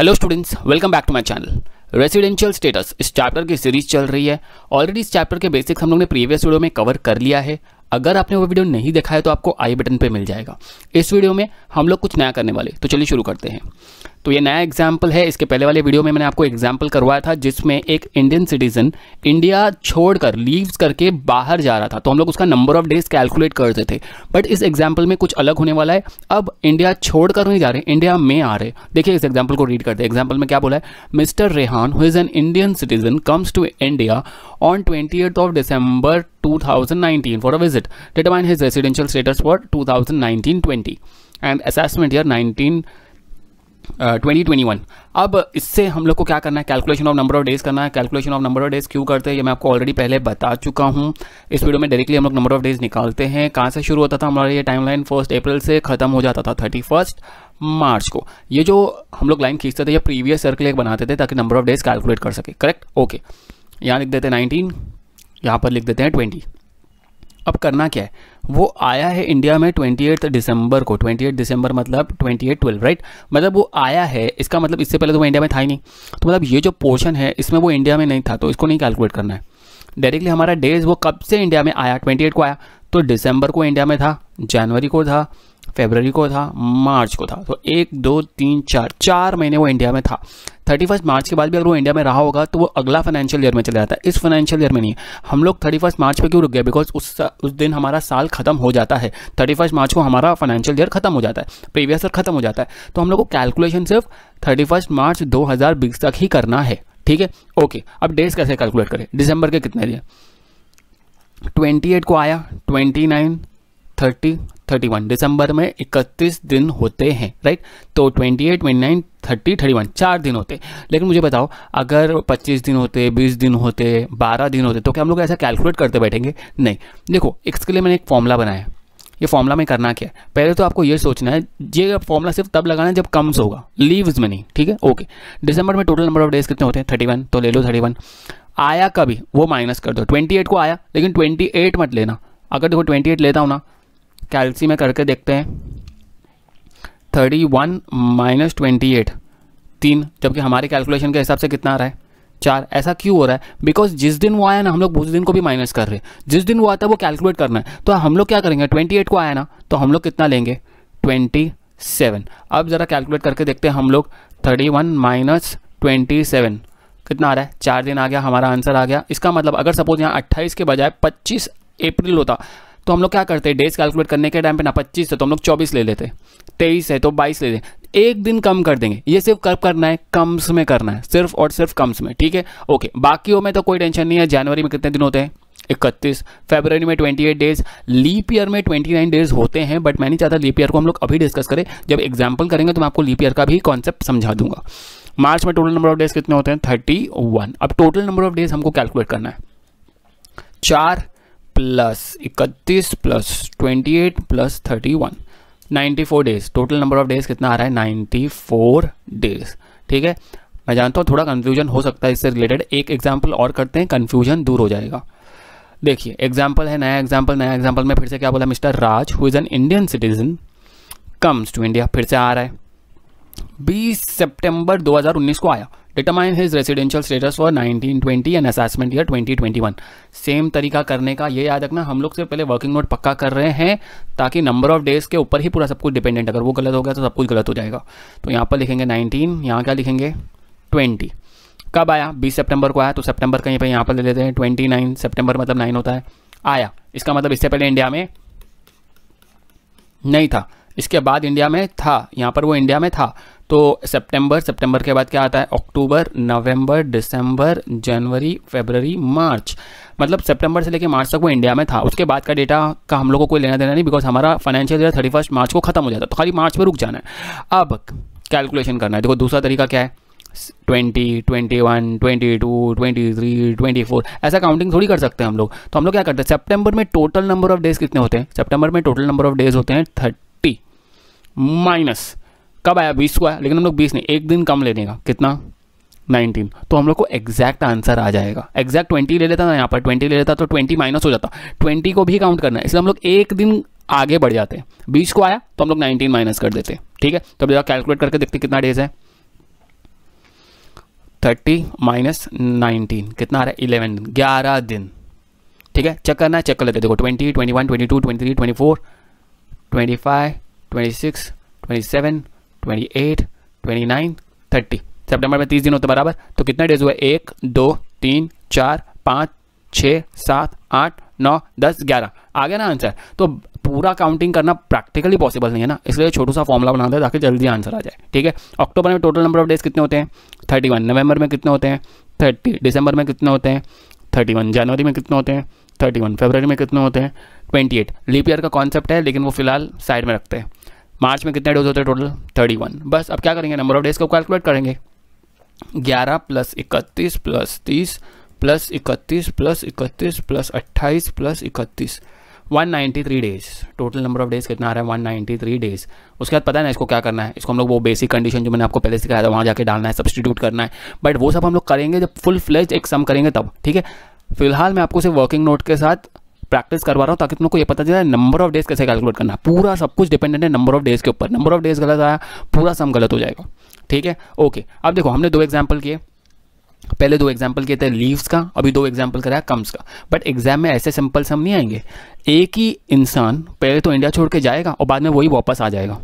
Hello students welcome back to my channel residential status इस chapter की series चल रही है ऑलरेडी इस चैप्टर के बेसिक्स हम लोग ने प्रीवियस वीडियो में कवर कर लिया है अगर आपने वो वीडियो नहीं देखा है तो आपको आई बटन पे मिल जाएगा इस वीडियो में हम लोग कुछ नया करने वाले तो चलिए शुरू करते हैं तो ये नया एग्जाम्पल है इसके पहले वाले वीडियो में मैंने आपको एग्जाम्पल करवाया था जिसमें एक इंडियन सिटीजन इंडिया छोड़कर लीव्स करके बाहर जा रहा था तो हम लोग उसका नंबर ऑफ डेज कैलकुलेट करते थे बट इस एग्जाम्पल में कुछ अलग होने वाला है अब इंडिया छोड़कर नहीं जा रहे इंडिया में आ रहे देखिए इस एग्जाम्पल को रीड करते एग्जाम्पल में क्या बोला है mister Rehan who is an Indian citizen comes to India on twenty of December 2019 for a visit. Determine his residential status for 2019-20 and assessment year 19 twenty twenty one अब इससे हम लोग को क्या करना है calculation of number of days करना है calculation of number of days क्यों करते हैं ये मैं आपको ऑलरेडी पहले बता चुका हूँ इस वीडियो में डायरेक्टली हम लोग नंबर ऑफ डेज निकालते हैं कहाँ से शुरू होता था हमारा ये टाइमलाइन फर्स्ट अप्रैल से खत्म हो जाता था थर्टी फर्स्ट मार्च को ये जो हम लोग लाइन खींचते थे या प्रीवियस सर्कल एक बनाते थे ताकि नंबर ऑफ डेज कैलकुलेट कर सके करेक्ट ओके यहाँ लिख देते हैं नाइनटीन यहाँ पर लिख देते हैं ट्वेंटी अब करना क्या है वो आया है इंडिया में ट्वेंटी दिसंबर को ट्वेंटी दिसंबर मतलब ट्वेंटी एट ट्वेल्व राइट मतलब वो आया है इसका मतलब इससे पहले तो वो इंडिया में था ही नहीं तो मतलब ये जो पोर्शन है इसमें वो इंडिया में नहीं था तो इसको नहीं कैलकुलेट करना है डायरेक्टली हमारा डेज वो कब से इंडिया में आया ट्वेंटी को आया तो दिसंबर को इंडिया में था जनवरी को था फेबररी को था मार्च को था तो एक दो तीन चार चार महीने वो इंडिया में था थर्टी फर्स्ट मार्च के बाद भी अगर वो इंडिया में रहा होगा तो वो अगला फाइनेंशियल ईयर में चला जाता है इस फाइनेंशियल ईयर में नहीं हम लोग थर्टी फर्स्ट मार्च पर क्यों रुक गए बिकॉज उस उस दिन हमारा साल खत्म हो जाता है थर्टी फर्स्ट मार्च को हमारा फाइनेंशियल ईयर खत्म हो जाता है प्रीवियस ईयर खत्म हो जाता है तो हम लोग को कैलकुलेशन सिर्फ थर्टी फर्स्ट मार्च दो हज़ार बीस तक ही करना है ठीक है ओके अब डेट्स कैसे कैलकुलेट करें दिसंबर के कितने दिए ट्वेंटी एट को आया twenty nine thirty thirty one दिसंबर में इकतीस दिन होते हैं राइट तो twenty eight twenty nine thirty thirty one चार दिन होते लेकिन मुझे बताओ अगर पच्चीस दिन होते बीस दिन होते बारह दिन होते तो क्या हम लोग ऐसा कैलकुलेट करते बैठेंगे नहीं देखो इसके लिए मैंने एक फॉर्मूला बनाया ये फॉर्मूला में करना क्या है पहले तो आपको ये सोचना है ये फॉर्मूला सिर्फ तब लगाना है जब कम्स होगा लीव्स में नहीं ठीक है ओके दिसंबर में टोटल नंबर ऑफ डेज कितने होते हैं थर्टी वन तो ले लो थर्टी वन आया कभी वो माइनस कर दो ट्वेंटी एट को आया लेकिन ट्वेंटी एट मत लेना अगर देखो ट्वेंटी एट लेता हूँ ना कैलसी में करके देखते हैं thirty one minus twenty eight तीन जबकि हमारे कैलकुलेशन के हिसाब से कितना आ रहा है चार ऐसा क्यों हो रहा है बिकॉज जिस दिन वो आया ना हम लोग उस दिन को भी माइनस कर रहे हैं जिस दिन वो आता है वो कैलकुलेट करना है तो हम लोग क्या करेंगे ट्वेंटी एट को आया ना तो हम लोग कितना लेंगे ट्वेंटी सेवन अब ज़रा कैलकुलेट करके देखते हैं हम लोग thirty one minus twenty seven कितना आ रहा है चार दिन आ गया हमारा आंसर आ गया इसका मतलब अगर सपोज यहाँ अट्ठाईस के बजाय पच्चीस अप्रैल होता तो हम लोग क्या करते हैं डेज कैलकुलेट करने के टाइम पे ना पच्चीस है तो हम लोग चौबीस ले लेते तेईस है तो बाईस ले लेते एक दिन कम कर देंगे ये सिर्फ कब करना है कम्स में करना है सिर्फ और सिर्फ कम्स में ठीक है ओके बाकियों में तो कोई टेंशन नहीं है जनवरी में कितने दिन होते हैं इकतीस फेबररी में 28 डेज लीप ईयर में 29 डेज होते हैं बट मैं नहीं चाहता लीप ईयर को हम लोग अभी डिस्कस करें जब एग्जाम्पल करेंगे तो मैं आपको लीप ईयर का भी कॉन्सेप्ट समझा दूंगा मार्च में टोटल नंबर ऑफ डेज कितने होते हैं थर्टी वन अब टोटल नंबर ऑफ डेज हमको कैलकुलेट करना है चार प्लस इकतीस plus twenty eight plus thirty one ninety four days total number of days कितना आ रहा है नाइन्टी फोर डेज ठीक है मैं जानता हूँ थोड़ा कन्फ्यूजन हो सकता है इससे रिलेटेड एक एग्जाम्पल और करते हैं कन्फ्यूजन दूर हो जाएगा देखिए एग्जाम्पल है नया एग्जाम्पल नया एग्जाम्पल में फिर से क्या बोला mister Raj who is an Indian citizen comes to India फिर से आ रहा है 20 सितंबर 2019 को आया determine his residential status for 1920 and assessment year 2021 same तरीका करने का ये याद रखना हम लोग से पहले वर्किंग नोट पक्का कर रहे हैं ताकि नंबर ऑफ डेज के ऊपर ही पूरा सब कुछ डिपेंडेंट अगर वो गलत हो गया तो सब कुछ गलत हो जाएगा तो यहाँ पर लिखेंगे 19 यहाँ क्या लिखेंगे 20 कब आया 20 सितंबर को आया तो सितंबर कहीं पर यहाँ पर ले लेते हैं 29 सितंबर मतलब नाइन होता है आया इसका मतलब इससे पहले इंडिया में नहीं था इसके बाद इंडिया में था यहाँ पर वो इंडिया में था तो सितंबर सितंबर के बाद क्या आता है अक्टूबर नवंबर दिसंबर जनवरी फरवरी मार्च मतलब सितंबर से लेकर मार्च तक वो इंडिया में था उसके बाद का डेटा का हम लोग को कोई लेना देना नहीं बिकॉज हमारा financial year thirty first March को खत्म हो जाता तो खाली मार्च में रुक जाना है अब कैलकुलेशन करना है देखो दूसरा तरीका क्या है twenty twenty one twenty two twenty three twenty four ऐसा काउंटिंग थोड़ी कर सकते हैं हम लोग तो हम लोग क्या करते हैं सितंबर में टोटल नंबर ऑफ डेज कितने होते हैं सितंबर में टोटल नंबर ऑफ डेज होते हैं थर्टी माइनस कब आया बीस को आया लेकिन हम लोग बीस नहीं एक दिन कम ले लेगा कितना नाइनटीन तो हम लोग को एग्जैक्ट आंसर आ जाएगा एग्जैक्ट ट्वेंटी ले लेता ना यहाँ पर ट्वेंटी ले लेता तो ट्वेंटी माइनस हो जाता ट्वेंटी को भी काउंट करना है इसलिए हम लोग एक दिन आगे बढ़ जाते हैं बीस को आया तो हम लोग नाइनटीन माइनस कर देते ठीक है तो जरा कैलकुलेट करके देखते कितना डेज है थर्टी माइनस नाइनटीन कितना आ रहा है इलेवन दिन ग्यारह दिन ठीक है चेक करना है चेक कर लेते देखो twenty twenty one twenty two twenty three twenty four twenty five twenty six twenty seven twenty eight twenty nine thirty में तीस दिन होते बराबर तो कितना डेज हुए एक दो तीन चार पाँच छः सात आठ नौ दस ग्यारह आ गया ना आंसर तो पूरा काउंटिंग करना प्रैक्टिकली पॉसिबल नहीं है ना इसलिए छोटू सा फॉर्मुला बनाते हैं ताकि जल्दी आंसर आ जाए ठीक है अक्टूबर में टोटल नंबर ऑफ डेज कितने होते हैं थर्टी वन नवंबर में कितने होते हैं थर्टी दिसंबर में कितने होते हैं थर्टी वन जनवरी में कितने होते हैं थर्टी वन फेबर में कितने होते हैं ट्वेंटी एट लीपियर का कॉन्सेप्ट है लेकिन वो फिलहाल साइड में रखते हैं मार्च में कितने डेज होते हैं टोटल थर्टी वन बस अब क्या करेंगे नंबर ऑफ डेज को कैलकुलेट करेंगे ग्यारह प्लस इकतीस प्लस तीस प्लस इकतीस प्लस इकतीस प्लस अट्ठाईस प्लस इकतीस one ninety three days total number of days कितना आ रहा है वन नाइन्टी थ्री डेज उसके बाद पता है ना इसको क्या करना है इसको हम लोग वो बेसिक कंडीशन जो मैंने आपको पहले सिखाया था वहाँ जाके डालना है सब्सटीट्यूट करना है बट वो सब हम लोग करेंगे जब फुल फ्लेज एक सम करेंगे तब ठीक है फिलहाल मैं आपको सिर्फ वर्किंग नोट के साथ प्रैक्टिस करवा रहा हूँ ताकि तुम लोग को ये पता चला नंबर ऑफ डेज कैसे कैलकुलेट करना है पूरा सब कुछ डिपेंडेंट है नंबर ऑफ डेज के ऊपर नंबर ऑफ डेज गलत आया पूरा सम गलत हो जाएगा ठीक है ओके अब देखो हमने दो एग्जाम्पल किए पहले दो एग्जाम्पल किए थे लीव्स का अभी दो एग्जाम्पल कराया कम्स का बट एग्जाम में ऐसे सिंपल सम नहीं आएंगे एक ही इंसान पहले तो इंडिया छोड़ के जाएगा और बाद में वही वापस आ जाएगा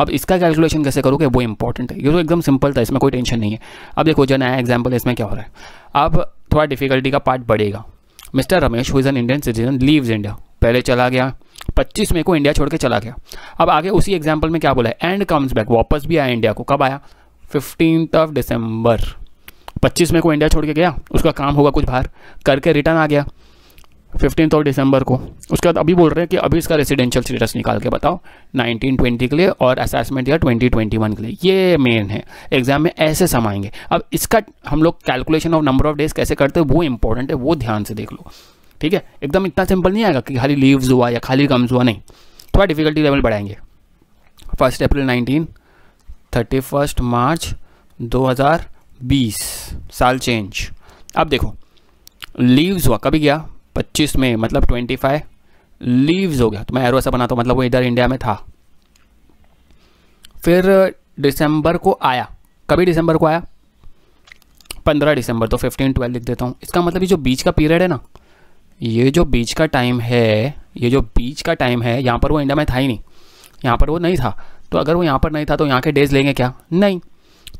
अब इसका कैलकुलेशन कैसे करोगे वो इंपॉर्टेंट है ये तो एकदम सिंपल था इसमें कोई टेंशन नहीं है अब देखो जो नया एग्जाम्पल इसमें क्या हो रहा है अब थोड़ा डिफिकल्टी का पार्ट बढ़ेगा mister Ramesh who is an Indian citizen leaves India पहले चला गया 25 मई को इंडिया छोड़ के चला गया अब आगे उसी एग्जाम्पल में क्या बोला है एंड कम्स बैक वापस भी आया इंडिया को कब आया फिफ्टीन ऑफ दिसंबर 25 मई को इंडिया छोड़ के गया उसका काम होगा कुछ बाहर करके रिटर्न आ गया फिफ्टीन ऑफ दिसंबर को उसके बाद अभी बोल रहे हैं कि अभी इसका रेसिडेंशियल स्टेटस निकाल के बताओ 1920 के लिए और असेसमेंट या 2021 के लिए ये मेन है एग्जाम में ऐसे समाएंगे अब इसका हम लोग calculation of number of days कैसे करते हैं वो इंपॉर्टेंट है वो ध्यान से देख लो ठीक है एकदम इतना सिंपल नहीं आएगा कि खाली लीव्स हुआ या खाली कम्स हुआ नहीं थोड़ा डिफिकल्टी लेवल बढ़ाएंगे first April nineteen thirty first March दो साल चेंज अब देखो लीव्स हुआ कभी गया पच्चीस में मतलब ट्वेंटी फाइव लीव्स हो गया तो मैं एरो ऐसा बनाता हूँ मतलब वो इधर इंडिया में था फिर दिसंबर को आया कभी दिसंबर को आया पंद्रह दिसंबर तो फिफ्टीन ट्वेल्व लिख देता हूँ इसका मतलब ये जो बीच का पीरियड है ना ये जो बीच का टाइम है ये जो बीच का टाइम है यहाँ पर वो इंडिया में था ही नहीं यहाँ पर वो नहीं था तो अगर वो यहाँ पर नहीं था तो यहाँ के डेज़ लेंगे क्या नहीं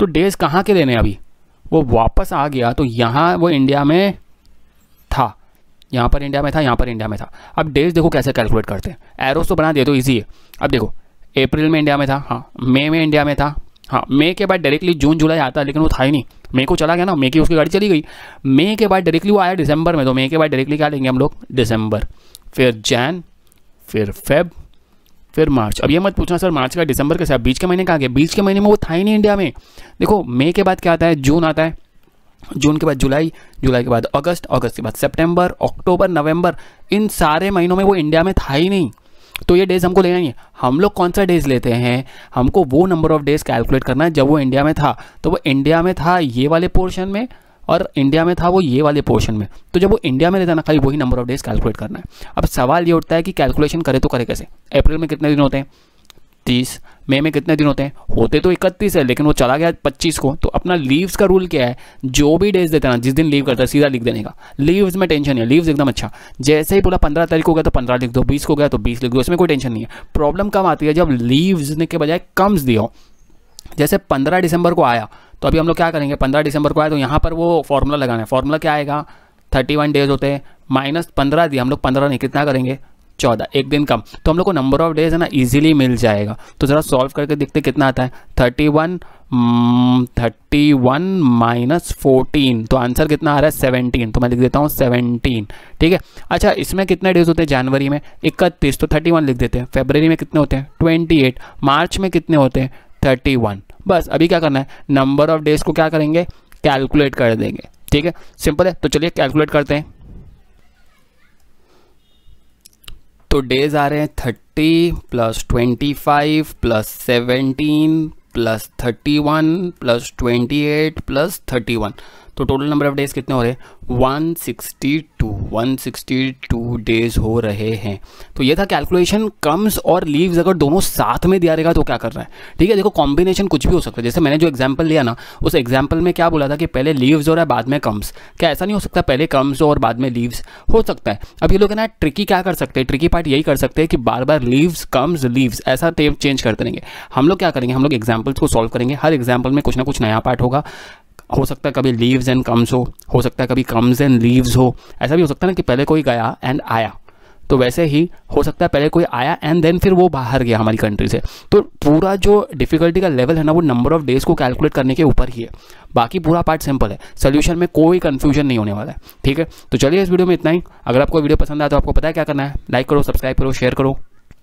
तो डेज़ कहाँ के लेने अभी वो वापस आ गया तो यहाँ वो इंडिया में था यहाँ पर इंडिया में था यहाँ पर इंडिया में था अब डेज देखो कैसे कैलकुलेट करते हैं एरोस तो बना दे तो ईजी है अब देखो अप्रैल में इंडिया में था हाँ मई में इंडिया में था हाँ मई के बाद डायरेक्टली जून जुलाई आता लेकिन वो था ही नहीं मई को चला गया ना मई की उसकी गाड़ी चली गई मई के बाद डायरेक्टली वो आया दिसंबर में तो मई के बाद डायरेक्टली क्या लेंगे हम लोग दिसंबर फिर जैन फिर फेब फिर मार्च अब ये मत पूछना सर मार्च का दिसंबर कैसे बीच के महीने आ गया बीच के महीने में वो था ही नहीं इंडिया में देखो मई के बाद क्या आता है जून आता है जून के बाद जुलाई जुलाई के बाद अगस्त अगस्त के बाद सितंबर अक्टूबर नवंबर इन सारे महीनों में वो इंडिया में था ही नहीं तो ये डेज हमको लेना नहीं है हम लोग कौन सा डेज लेते हैं हमको वो नंबर ऑफ डेज कैलकुलेट करना है जब वो इंडिया में था तो वो इंडिया में था ये वाले पोर्शन में और इंडिया में था वो ये वाले पोर्शन में तो जब वो इंडिया में रहता ना खाली वही नंबर ऑफ डेज कैलकुलेट करना है अब सवाल ये उठता है कि कैलकुलेशन करें तो करें कैसे अप्रैल में कितने दिन होते हैं तीस मे में कितने दिन होते हैं होते तो इकतीस है लेकिन वो चला गया पच्चीस को तो अपना लीव्स का रूल क्या है जो भी डेज देते ना जिस दिन लीव करता है सीधा लिख देने का लीव्स में टेंशन नहीं है लीव्स एकदम अच्छा जैसे ही बोला पंद्रह तारीख को गया तो पंद्रह लिख दो बीस को गया तो बीस लिख दो इसमें कोई टेंशन नहीं है प्रॉब्लम कम आती है जब लीव्स के बजाय कम्स दिया जैसे पंद्रह दिसंबर को आया तो अभी हम लोग क्या करेंगे पंद्रह दिसंबर को आया तो यहाँ पर वो फॉर्मूला लगाना है फॉर्मूला क्या आएगा थर्टी वन डेज होते हैं माइनस पंद्रह दिया हम लोग पंद्रह नहीं कितना करेंगे चौदह एक दिन कम तो हम लोग को नंबर ऑफ डेज है ना इजीली मिल जाएगा तो ज़रा सॉल्व करके देखते कितना आता है thirty one thirty one minus fourteen तो आंसर कितना आ रहा है सेवनटीन तो मैं लिख देता हूँ सेवनटीन ठीक है अच्छा इसमें कितने डेज होते हैं जनवरी में इकतीस तो थर्टी वन लिख देते हैं फेबररी में कितने होते हैं ट्वेंटी एट मार्च में कितने होते हैं थर्टी वन बस अभी क्या करना है नंबर ऑफ डेज को क्या करेंगे कैलकुलेट कर देंगे ठीक है सिंपल है तो चलिए कैलकुलेट करते हैं तो डेज आ रहे हैं thirty plus twenty five plus seventeen plus thirty one plus twenty eight plus thirty one तो टोटल नंबर ऑफ डेज़ कितने हो रहे हैं 162 162 डेज़ हो रहे हैं तो ये था कैलकुलेशन कम्स और लीव्स अगर दोनों साथ में दिया रहेगा तो क्या कर रहा है ठीक है देखो कॉम्बिनेशन कुछ भी हो सकता है जैसे मैंने जो एग्जाम्पल लिया ना उस एग्जाम्पल में क्या बोला था कि पहले लीव्स और बाद में कम्स क्या ऐसा नहीं हो सकता पहले कम्स और बाद में लीव्स हो सकता है अब ये लोग ना ट्रिकी क्या कर सकते हैं ट्रिकी पार्ट यही कर सकते हैं कि बार बार लीव्स कम्स लीव्स ऐसा टेप चेंज करते रहेंगे हम लोग क्या करेंगे हम लोग एग्जाम्पल्स को सॉल्व करेंगे हर एग्जाम्पल में कुछ ना कुछ नया पार्ट होगा हो सकता है कभी लीव्स एंड कम्स हो हो सकता है कभी कम्स एंड लीव्स हो ऐसा भी हो सकता है ना कि पहले कोई गया एंड आया तो वैसे ही हो सकता है पहले कोई आया एंड देन फिर वो बाहर गया हमारी कंट्री से तो पूरा जो डिफिकल्टी का लेवल है ना वो नंबर ऑफ डेज को कैलकुलेट करने के ऊपर ही है बाकी पूरा पार्ट सिंपल है सोल्यूशन में कोई कन्फ्यूजन नहीं होने वाला है ठीक है तो चलिए इस वीडियो में इतना ही अगर आपको वीडियो पसंद आया तो आपको पता है क्या करना है लाइक करो सब्सक्राइब करो शेयर करो